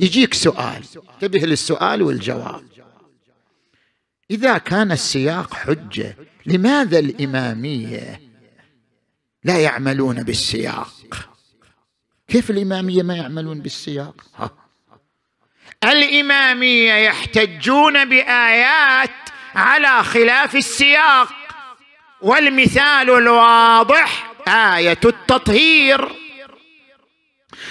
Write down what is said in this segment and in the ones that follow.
يجيك سؤال انتبه للسؤال والجواب إذا كان السياق حجة لماذا الإمامية لا يعملون بالسياق كيف الإمامية ما يعملون بالسياق ها. الإمامية يحتجون بآيات على خلاف السياق والمثال الواضح آية التطهير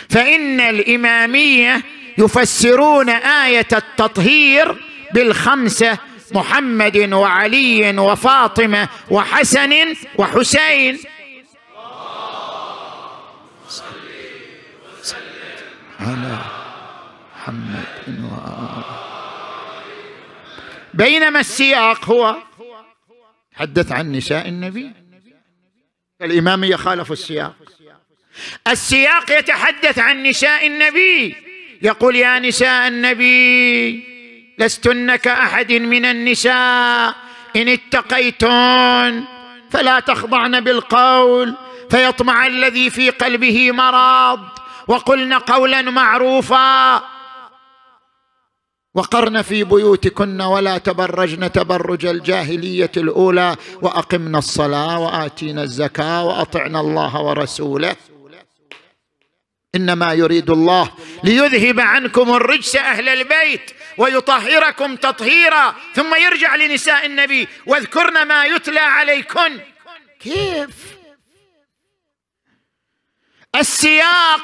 فإن الإمامية يفسرون ايه التطهير بالخمسه محمد وعلي وفاطمه وحسن وحسين على محمد بينما السياق هو حدث عن نساء النبي الإمامية يخالف السياق السياق يتحدث عن نساء النبي يقول يا نساء النبي لستن كأحد من النساء إن اتقيتن فلا تخضعن بالقول فيطمع الذي في قلبه مرض وقلن قولا معروفا وقرن في بيوتكن ولا تبرجن تبرج الجاهليه الاولى واقمنا الصلاه واتينا الزكاه واطعنا الله ورسوله انما يريد الله ليذهب عنكم الرجس اهل البيت ويطهركم تطهيرا ثم يرجع لنساء النبي واذكرن ما يتلى عليكن كيف السياق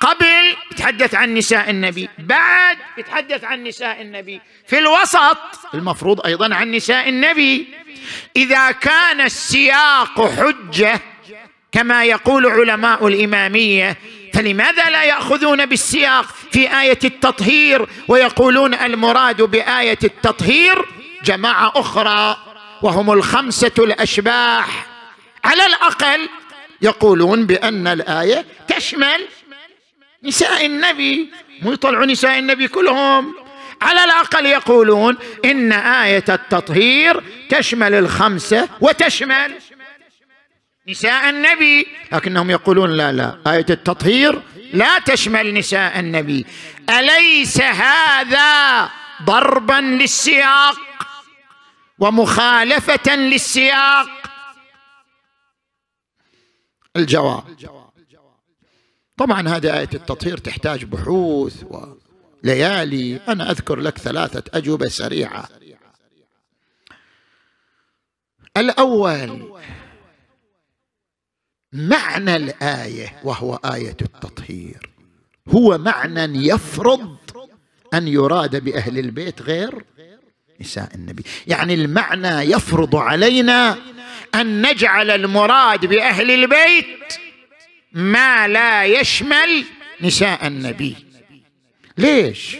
قبل يتحدث عن نساء النبي بعد يتحدث عن نساء النبي في الوسط المفروض ايضا عن نساء النبي اذا كان السياق حجه كما يقول علماء الاماميه فلماذا لا ياخذون بالسياق في ايه التطهير ويقولون المراد بايه التطهير جماعه اخرى وهم الخمسه الاشباح على الاقل يقولون بان الايه تشمل نساء النبي مو يطلعوا نساء النبي كلهم على الاقل يقولون ان ايه التطهير تشمل الخمسه وتشمل نساء النبي لكنهم يقولون لا لا آية التطهير لا تشمل نساء النبي أليس هذا ضربا للسياق ومخالفة للسياق الجواب طبعا هذه آية التطهير تحتاج بحوث وليالي أنا أذكر لك ثلاثة أجوبة سريعة الأول معنى الايه وهو ايه التطهير هو معنى يفرض ان يراد باهل البيت غير نساء النبي يعني المعنى يفرض علينا ان نجعل المراد باهل البيت ما لا يشمل نساء النبي ليش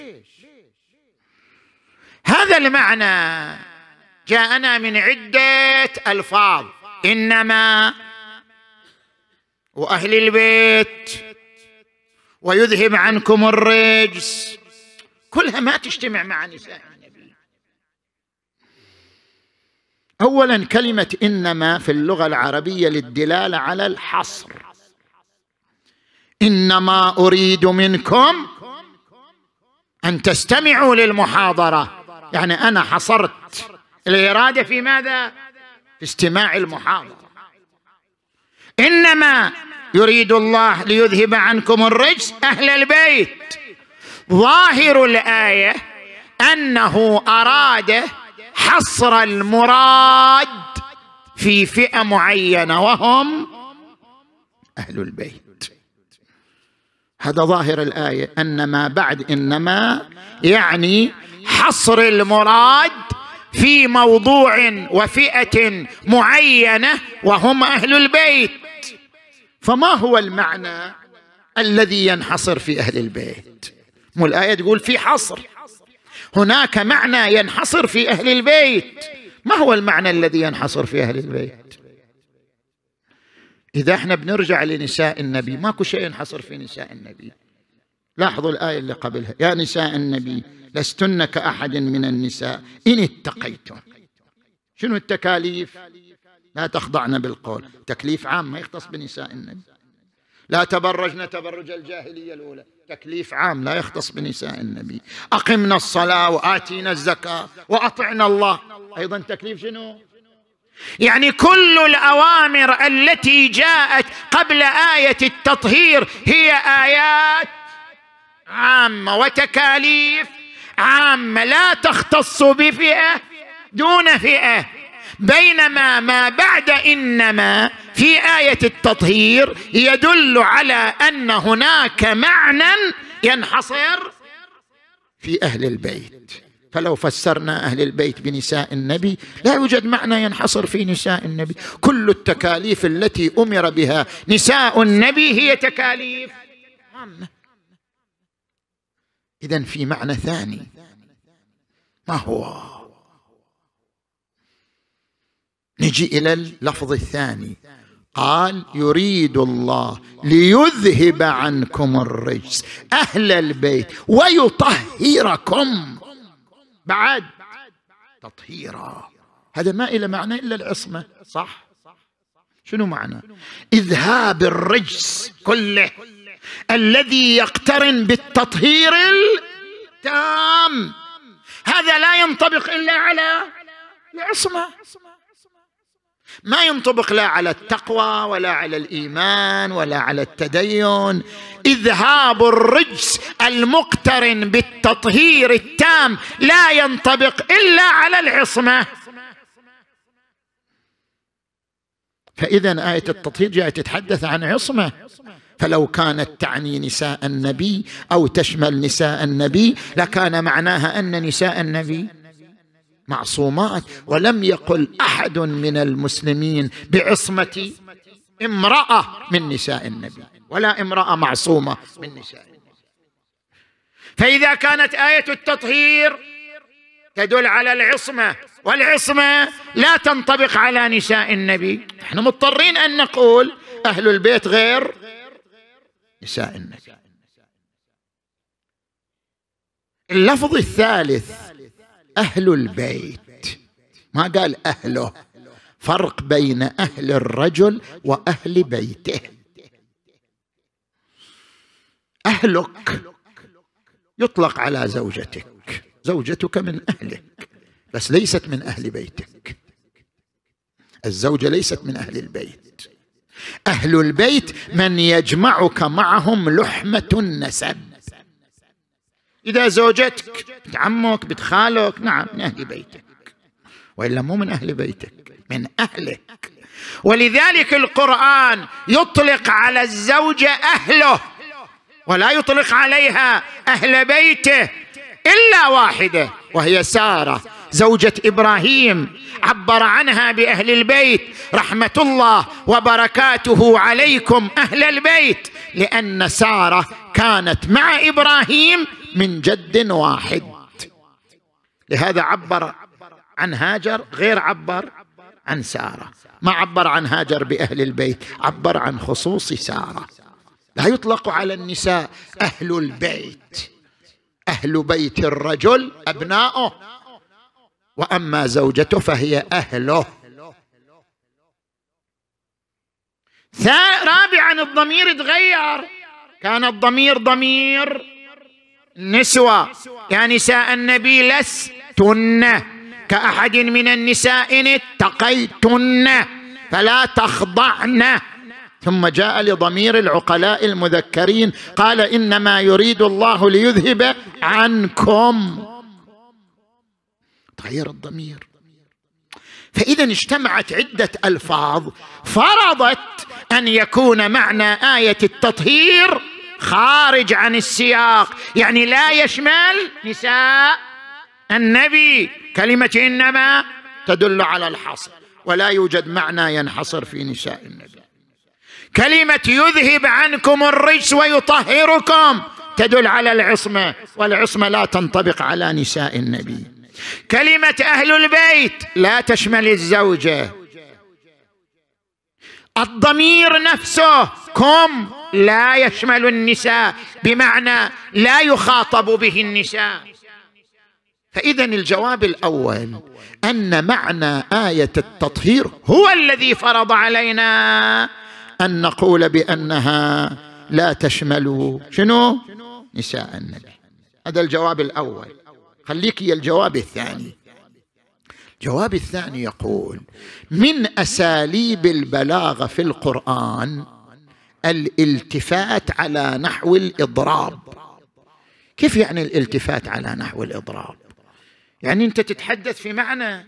هذا المعنى جاءنا من عده الفاظ انما واهل البيت ويذهب عنكم الرجس كلها ما تجتمع مع نساء النبي اولا كلمه انما في اللغه العربيه للدلاله على الحصر انما اريد منكم ان تستمعوا للمحاضره يعني انا حصرت الاراده في ماذا في استماع المحاضره انما يريد الله ليذهب عنكم الرجس اهل البيت ظاهر الايه انه اراد حصر المراد في فئه معينه وهم اهل البيت هذا ظاهر الايه ان ما بعد انما يعني حصر المراد في موضوع وفئه معينه وهم اهل البيت فما هو المعنى الذي ينحصر في أهل البيت مو الآية تقول في حصر هناك معنى ينحصر في أهل البيت ما هو المعنى الذي ينحصر في أهل البيت إذا احنا بنرجع لنساء النبي ماكو شيء ينحصر في نساء النبي لاحظوا الآية اللي قبلها يا نساء النبي لستن كأحد من النساء إن اتقيتم شنو التكاليف لا تخضعن بالقول تكليف عام ما يختص بنساء النبي لا تبرجن تبرج الجاهليه الاولى تكليف عام لا يختص بنساء النبي اقمنا الصلاه واتينا الزكاه واطعنا الله ايضا تكليف شنو يعني كل الاوامر التي جاءت قبل ايه التطهير هي ايات عامه وتكاليف عامه لا تختص بفئه دون فئه بينما ما بعد انما في ايه التطهير يدل على ان هناك معنى ينحصر في اهل البيت فلو فسرنا اهل البيت بنساء النبي لا يوجد معنى ينحصر في نساء النبي كل التكاليف التي امر بها نساء النبي هي تكاليف عامه اذا في معنى ثاني ما هو نجي الى اللفظ الثاني قال يريد الله ليذهب عنكم الرجس اهل البيت ويطهركم بعد تطهيرا هذا ما إلى معنى إلا العصمة صح شنو معنى إذهاب الرجس كله الذي يقترن بالتطهير التام هذا لا ينطبق إلا على العصمة ما ينطبق لا على التقوى ولا على الايمان ولا على التدين اذهاب الرجس المقترن بالتطهير التام لا ينطبق الا على العصمه فاذا ايه التطهير جاءت تتحدث عن عصمه فلو كانت تعني نساء النبي او تشمل نساء النبي لكان معناها ان نساء النبي معصومات ولم يقل احد من المسلمين بعصمه امراه من نساء النبي ولا امراه معصومه من نساء النبي فاذا كانت ايه التطهير تدل على العصمه والعصمه لا تنطبق على نساء النبي نحن مضطرين ان نقول اهل البيت غير نساء النبي اللفظ الثالث أهل البيت ما قال أهله فرق بين أهل الرجل وأهل بيته أهلك يطلق على زوجتك زوجتك من أهلك بس ليست من أهل بيتك الزوجة ليست من أهل البيت أهل البيت من يجمعك معهم لحمة النسب إذا زوجتك بنت عمك بنت خالك نعم من أهل بيتك وإلا مو من أهل بيتك من أهلك ولذلك القرآن يطلق على الزوجة أهله ولا يطلق عليها أهل بيته إلا واحدة وهي سارة زوجة إبراهيم عبر عنها بأهل البيت رحمة الله وبركاته عليكم أهل البيت لأن سارة كانت مع إبراهيم من جد واحد لهذا عبر عن هاجر غير عبر عن سارة ما عبر عن هاجر بأهل البيت عبر عن خصوص سارة لا يطلق على النساء أهل البيت أهل بيت الرجل أبناؤه وأما زوجته فهي أهله رابعا الضمير تغير كان الضمير ضمير نسوة يا يعني نساء النبي لستن كأحد من النساء إن اتقيتن فلا تخضعن ثم جاء لضمير العقلاء المذكرين قال إنما يريد الله ليذهب عنكم تغير الضمير فإذا اجتمعت عدة ألفاظ فرضت ان يكون معنى ايه التطهير خارج عن السياق يعني لا يشمل نساء النبي كلمه انما تدل على الحصر ولا يوجد معنى ينحصر في نساء النبي كلمه يذهب عنكم الرجس ويطهركم تدل على العصمه والعصمه لا تنطبق على نساء النبي كلمه اهل البيت لا تشمل الزوجه الضمير نفسه كم لا يشمل النساء بمعنى لا يخاطب به النساء فاذا الجواب الاول ان معنى ايه التطهير هو الذي فرض علينا ان نقول بانها لا تشمل شنو نساء النبي هذا الجواب الاول خليك الجواب الثاني جواب الثاني يقول من اساليب البلاغه في القران الالتفات على نحو الاضراب كيف يعني الالتفات على نحو الاضراب يعني انت تتحدث في معنى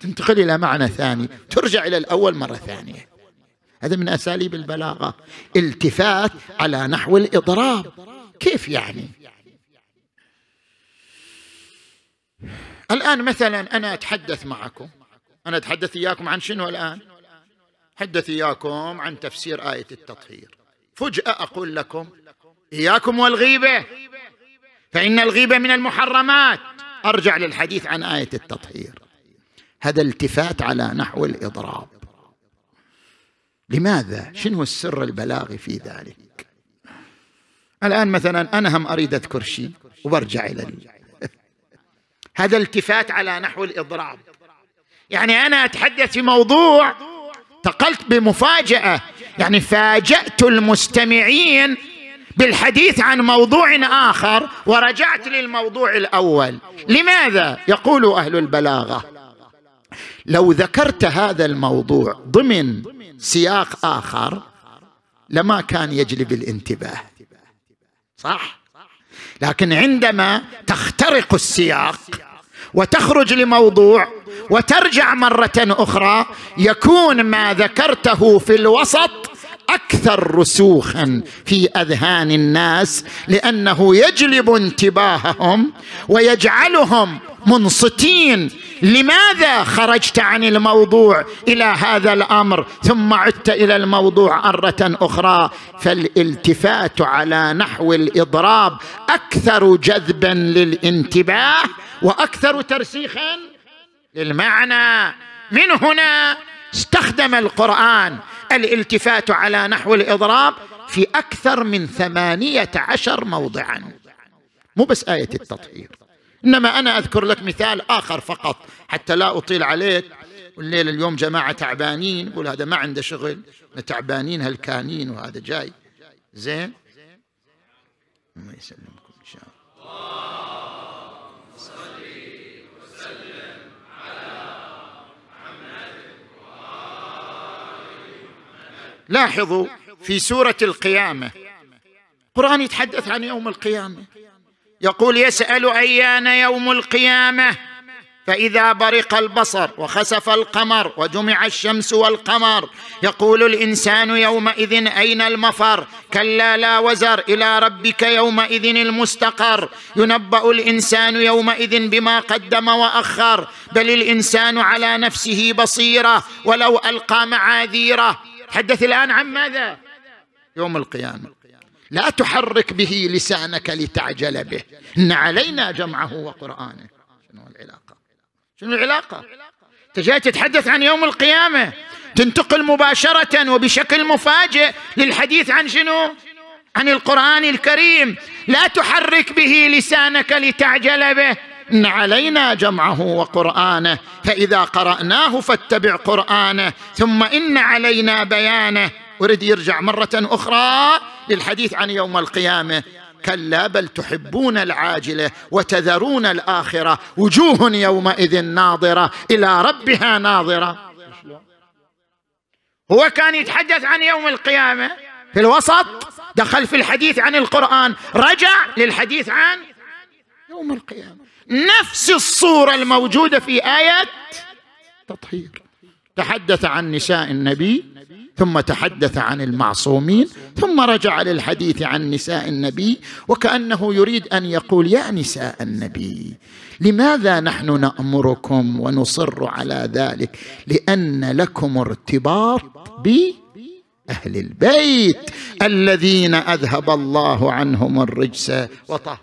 تنتقل الى معنى ثاني ترجع الى الاول مره ثانيه هذا من اساليب البلاغه التفات على نحو الاضراب كيف يعني الآن مثلا أنا أتحدث معكم أنا أتحدث إياكم عن شنو الآن أتحدث إياكم عن تفسير آية التطهير فجأة أقول لكم إياكم والغيبة فإن الغيبة من المحرمات أرجع للحديث عن آية التطهير هذا التفات على نحو الإضراب لماذا؟ شنو السر البلاغي في ذلك؟ الآن مثلا أنا هم أريد أذكر شيء وبرجع إلى هذا التفات على نحو الإضراب يعني أنا أتحدث في موضوع تقلت بمفاجأة يعني فاجأت المستمعين بالحديث عن موضوع آخر ورجعت للموضوع الأول لماذا يقول أهل البلاغة لو ذكرت هذا الموضوع ضمن سياق آخر لما كان يجلب الانتباه صح لكن عندما تخترق السياق وتخرج لموضوع وترجع مره اخرى يكون ما ذكرته في الوسط اكثر رسوخا في اذهان الناس لانه يجلب انتباههم ويجعلهم منصتين لماذا خرجت عن الموضوع الى هذا الامر ثم عدت الى الموضوع مره اخرى فالالتفات على نحو الاضراب اكثر جذبا للانتباه واكثر ترسيخا للمعنى من هنا استخدم القران الالتفات على نحو الاضراب في اكثر من ثمانيه عشر موضعا مو بس ايه التطهير انما انا اذكر لك مثال اخر فقط حتى لا اطيل عليك والليل اليوم جماعه تعبانين يقول هذا ما عنده شغل تعبانين هلكانين وهذا جاي زين الله يسلمكم ان شاء الله لاحظوا في سوره القيامه القران يتحدث عن يوم القيامه يقول يسال ايان يوم القيامه فاذا برق البصر وخسف القمر وجمع الشمس والقمر يقول الانسان يومئذ اين المفر كلا لا وزر الى ربك يومئذ المستقر ينبا الانسان يومئذ بما قدم واخر بل الانسان على نفسه بصيره ولو القى معاذيره تحدث الآن عن ماذا يوم القيامة لا تحرك به لسانك لتعجل به إن علينا جمعه وقرآنه شنو العلاقة شنو العلاقة أنت جاي تتحدث عن يوم القيامة تنتقل مباشرة وبشكل مفاجئ للحديث عن شنو عن القرآن الكريم لا تحرك به لسانك لتعجل به إن علينا جمعه وقرآنه فإذا قرأناه فاتبع قرآنه ثم إن علينا بيانه أريد يرجع مرة أخرى للحديث عن يوم القيامة كلا بل تحبون العاجله وتذرون الاخره وجوه يومئذ ناظره الى ربها ناظره هو كان يتحدث عن يوم القيامه في الوسط دخل في الحديث عن القران رجع للحديث عن يوم القيامه نفس الصوره الموجوده في ايه التطهير تحدث عن نساء النبي ثم تحدث عن المعصومين ثم رجع للحديث عن نساء النبي وكانه يريد ان يقول يا نساء النبي لماذا نحن نامركم ونصر على ذلك لان لكم ارتباط ب اهل البيت الذين اذهب الله عنهم الرجس وطهر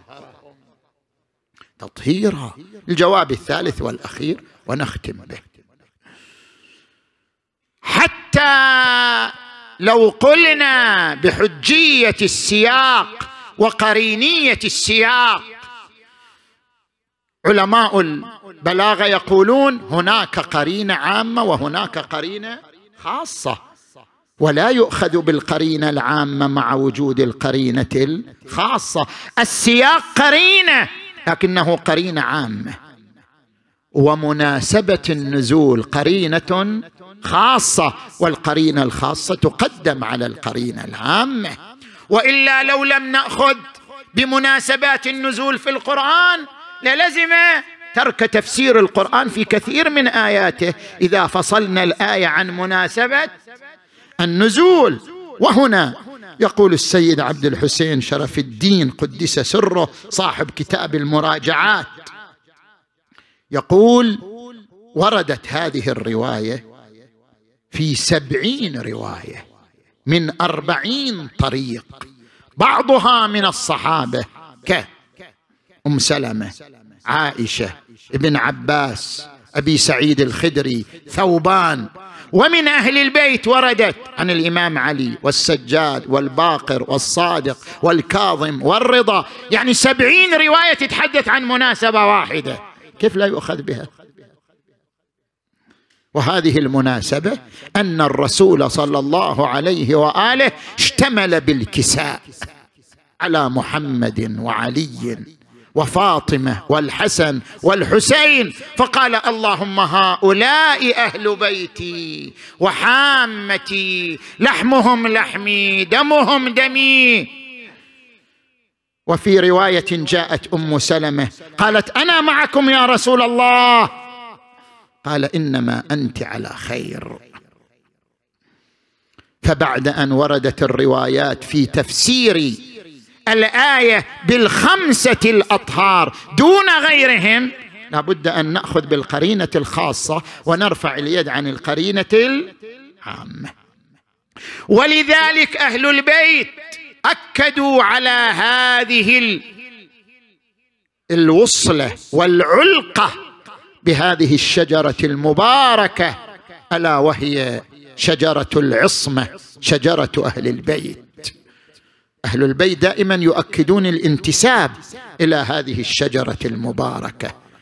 تطهيرها الجواب الثالث والأخير ونختم به حتى لو قلنا بحجية السياق وقرينية السياق علماء البلاغة يقولون هناك قرينة عامة وهناك قرينة خاصة ولا يؤخذ بالقرينة العامة مع وجود القرينة الخاصة السياق قرينة لكنه قرينه عامه ومناسبه النزول قرينه خاصه والقرينه الخاصه تقدم على القرينه العامه والا لو لم ناخذ بمناسبات النزول في القران للزم ترك تفسير القران في كثير من اياته اذا فصلنا الايه عن مناسبه النزول وهنا يقول السيد عبد الحسين شرف الدين قدس سره صاحب كتاب المراجعات يقول وردت هذه الرواية في سبعين رواية من أربعين طريق بعضها من الصحابة ك أم سلمة عائشة ابن عباس أبي سعيد الخدري ثوبان ومن أهل البيت وردت عن الإمام علي والسجاد والباقر والصادق والكاظم والرضا يعني سبعين رواية تتحدث عن مناسبة واحدة كيف لا يؤخذ بها وهذه المناسبة أن الرسول صلى الله عليه وآله اشتمل بالكساء على محمد وعلي وفاطمه والحسن والحسين فقال اللهم هؤلاء اهل بيتي وحامتي لحمهم لحمي دمهم دمي وفي روايه جاءت ام سلمه قالت انا معكم يا رسول الله قال انما انت على خير فبعد ان وردت الروايات في تفسير الايه بالخمسه الاطهار دون غيرهم لابد ان ناخذ بالقرينه الخاصه ونرفع اليد عن القرينه العامه ولذلك اهل البيت اكدوا على هذه الوصله والعلقه بهذه الشجره المباركه الا وهي شجره العصمه شجره اهل البيت اهل البيت دائما يؤكدون الانتساب الى هذه الشجره المباركه